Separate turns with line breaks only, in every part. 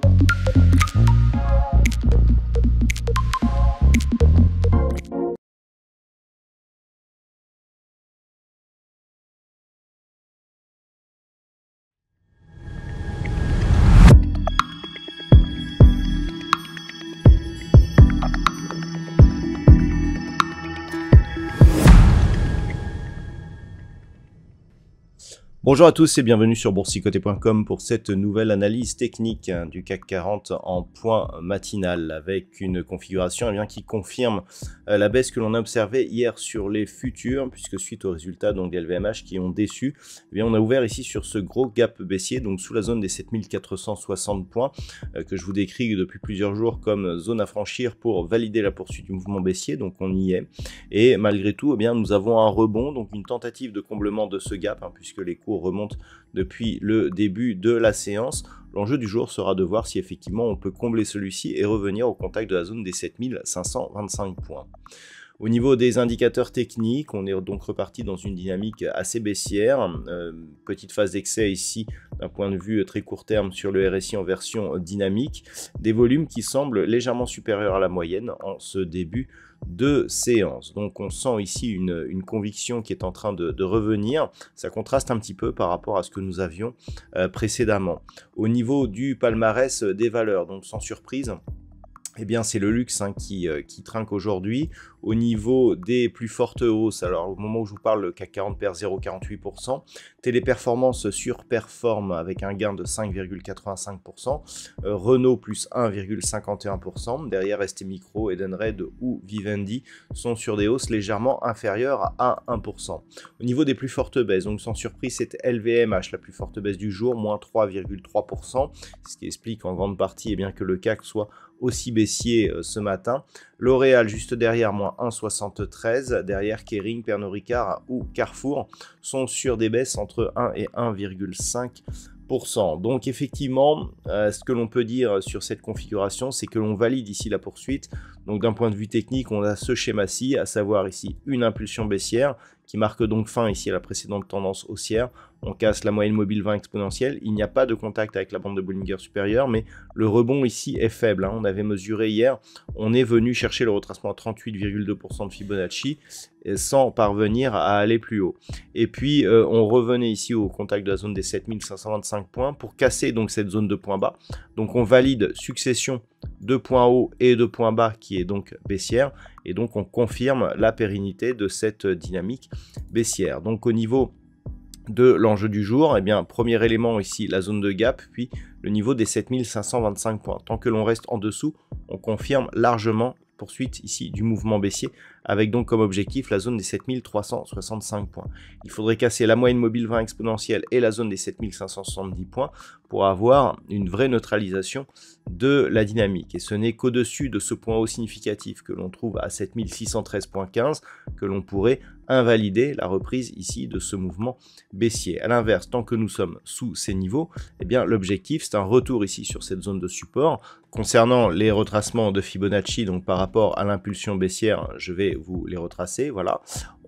Thank you. Bonjour à tous et bienvenue sur boursicoté.com pour cette nouvelle analyse technique hein, du CAC 40 en point matinal avec une configuration eh qui confirme euh, la baisse que l'on a observée hier sur les futurs puisque suite aux résultats donc, LVMH qui ont déçu, eh on a ouvert ici sur ce gros gap baissier donc sous la zone des 7460 points euh, que je vous décris depuis plusieurs jours comme zone à franchir pour valider la poursuite du mouvement baissier donc on y est et malgré tout eh nous avons un rebond donc une tentative de comblement de ce gap hein, puisque les cours remonte depuis le début de la séance. L'enjeu du jour sera de voir si effectivement on peut combler celui-ci et revenir au contact de la zone des 7525 points. Au niveau des indicateurs techniques, on est donc reparti dans une dynamique assez baissière. Euh, petite phase d'excès ici d'un point de vue très court terme sur le RSI en version dynamique. Des volumes qui semblent légèrement supérieurs à la moyenne en ce début de séance. Donc on sent ici une, conviction qui est en train de, revenir. Ça contraste un petit peu par rapport à ce que nous avions euh, précédemment. Au niveau du palmarès des valeurs, donc sans surprise, eh bien, c'est le luxe hein, euh, qui, trinque aujourd'hui. Au niveau des plus fortes hausses, alors au moment où je vous parle, le CAC 40 perd 0,48%. Téléperformance surperforme avec un gain de 5,85%. Euh, Renault plus 1,51%. Derrière, ST Micro, Edenred ou Vivendi sont sur des hausses légèrement inférieures à 1%. Au niveau des plus fortes baisses, donc sans surprise, c'est LVMH, la plus forte baisse du jour, moins 3,3%. Ce qui explique en grande partie eh bien, que le CAC soit aussi baissier euh, ce matin. L'Oréal juste derrière, moins 1,73. Derrière, Kering, Pernod Ricard ou Carrefour sont sur des baisses entre 1 et 1,5%. Donc effectivement, euh, ce que l'on peut dire sur cette configuration, c'est que l'on valide ici la poursuite. Donc d'un point de vue technique, on a ce schéma-ci, à savoir ici une impulsion baissière qui marque donc fin ici à la précédente tendance haussière on casse la moyenne mobile 20 exponentielle, il n'y a pas de contact avec la bande de Bollinger supérieure, mais le rebond ici est faible. Hein. On avait mesuré hier, on est venu chercher le retracement à 38,2% de Fibonacci sans parvenir à aller plus haut. Et puis euh, on revenait ici au contact de la zone des 7525 points pour casser donc cette zone de points bas. Donc on valide succession de points hauts et de points bas qui est donc baissière et donc on confirme la pérennité de cette dynamique baissière. Donc au niveau de l'enjeu du jour, et eh bien, premier élément ici, la zone de gap, puis le niveau des 7525 points. Tant que l'on reste en dessous, on confirme largement poursuite ici du mouvement baissier, avec donc comme objectif la zone des 7365 points. Il faudrait casser la moyenne mobile 20 exponentielle et la zone des 7570 points pour avoir une vraie neutralisation de la dynamique. Et ce n'est qu'au-dessus de ce point haut significatif que l'on trouve à 7613.15 que l'on pourrait invalider la reprise ici de ce mouvement baissier. À l'inverse, tant que nous sommes sous ces niveaux, eh bien l'objectif c'est un retour ici sur cette zone de support. Concernant les retracements de Fibonacci, donc par rapport à l'impulsion baissière, je vais vous les retracer. Voilà,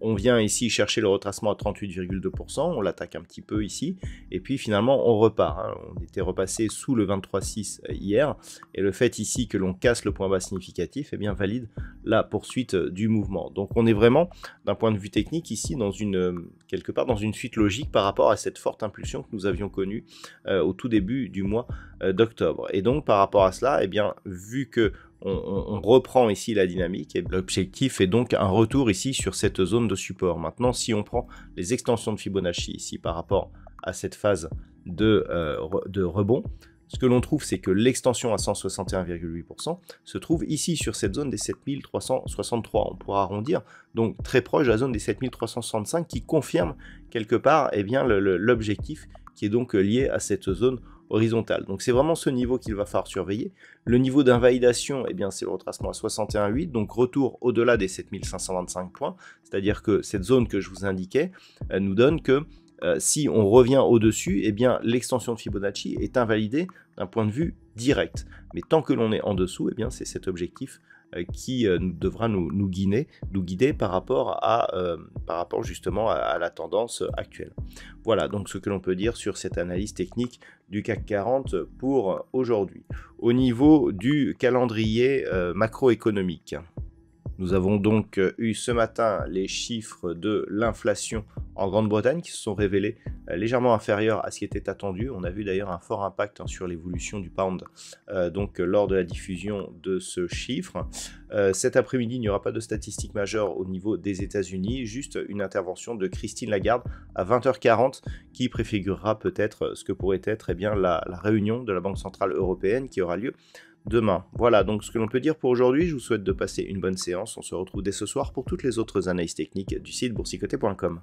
on vient ici chercher le retracement à 38,2%, on l'attaque un petit peu ici, et puis finalement on repart. Hein. On était repassé sous le 23,6 hier, et le fait ici que l'on casse le point bas significatif, eh bien valide la poursuite du mouvement. Donc on est vraiment, d'un point de vue technique, ici dans une euh, quelque part dans une suite logique par rapport à cette forte impulsion que nous avions connue euh, au tout début du mois euh, d'octobre. Et donc par rapport à cela, et eh bien vu que on, reprend ici la dynamique et l'objectif est donc un retour ici sur cette zone de support. Maintenant, si on prend les extensions de Fibonacci ici par rapport à cette phase de, euh, rebond, ce que l'on trouve, c'est que l'extension à 161,8% se trouve ici sur cette zone des 7363, on pourra arrondir, donc très proche de la zone des 7365 qui confirme quelque part et eh bien l'objectif qui est donc lié à cette zone horizontale. Donc c'est vraiment ce niveau qu'il va falloir surveiller. Le niveau d'invalidation, eh bien c'est le retracement à 61,8, donc retour au-delà des 7525 points, c'est-à-dire que cette zone que je vous indiquais nous donne que euh, si on revient au-dessus, eh bien l'extension de Fibonacci est invalidée d'un point de vue direct. Mais tant que l'on est en dessous, eh bien c'est cet objectif euh, qui euh, devra nous, nous, guider, nous guider par rapport, à, euh, justement à la tendance actuelle. Voilà donc ce que l'on peut dire sur cette analyse technique du CAC 40 pour aujourd'hui. Au niveau du calendrier macroéconomique, nous avons donc euh, eu ce matin les chiffres de l'inflation en Grande-Bretagne qui se sont révélés euh, légèrement inférieurs à ce qui était attendu. On a vu d'ailleurs un fort impact hein, sur l'évolution du pound euh, donc lors de la diffusion de ce chiffre. cet après-midi, il n'y aura pas de statistiques majeures au niveau des États-Unis, juste une intervention de Christine Lagarde à 20h40 qui préfigurera peut-être ce que pourrait être eh bien, la, la réunion de la Banque Centrale Européenne qui aura lieu demain. Voilà donc ce que l'on peut dire pour aujourd'hui. Je vous souhaite de passer une bonne séance. On se retrouve dès ce soir pour toutes les autres analyses techniques du site boursicoté.com.